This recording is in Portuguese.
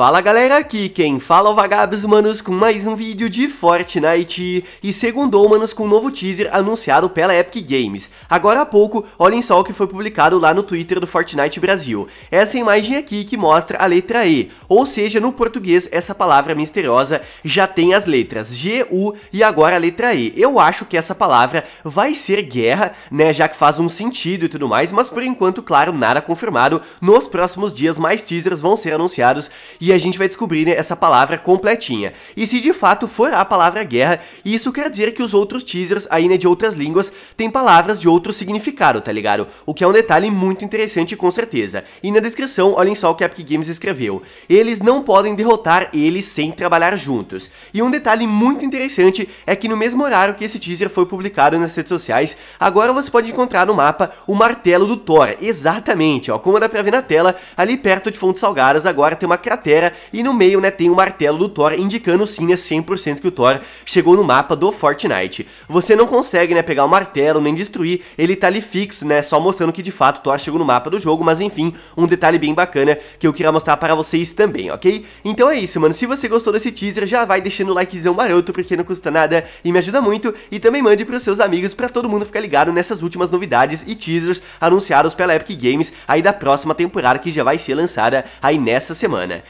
Fala galera, aqui quem fala é o Vagabos Manos com mais um vídeo de Fortnite E segundou Manos com um novo teaser anunciado pela Epic Games Agora há pouco, olhem só o que foi publicado lá no Twitter do Fortnite Brasil é Essa imagem aqui que mostra a letra E Ou seja, no português essa palavra misteriosa já tem as letras G, U e agora a letra E Eu acho que essa palavra vai ser guerra, né, já que faz um sentido e tudo mais Mas por enquanto, claro, nada confirmado Nos próximos dias mais teasers vão ser anunciados e e a gente vai descobrir né, essa palavra completinha. E se de fato for a palavra guerra, isso quer dizer que os outros teasers aí né, de outras línguas têm palavras de outro significado, tá ligado? O que é um detalhe muito interessante com certeza. E na descrição, olhem só o que a Epic Games escreveu. Eles não podem derrotar eles sem trabalhar juntos. E um detalhe muito interessante é que no mesmo horário que esse teaser foi publicado nas redes sociais, agora você pode encontrar no mapa o martelo do Thor, exatamente, ó, como dá pra ver na tela, ali perto de Fontes Salgadas agora tem uma cratera e no meio, né, tem o martelo do Thor, indicando sim, né, 100% que o Thor chegou no mapa do Fortnite. Você não consegue, né, pegar o martelo nem destruir, ele tá ali fixo, né, só mostrando que de fato o Thor chegou no mapa do jogo, mas enfim, um detalhe bem bacana que eu queria mostrar para vocês também, ok? Então é isso, mano, se você gostou desse teaser, já vai deixando o likezão maroto, porque não custa nada e me ajuda muito, e também mande pros seus amigos para todo mundo ficar ligado nessas últimas novidades e teasers anunciados pela Epic Games aí da próxima temporada que já vai ser lançada aí nessa semana.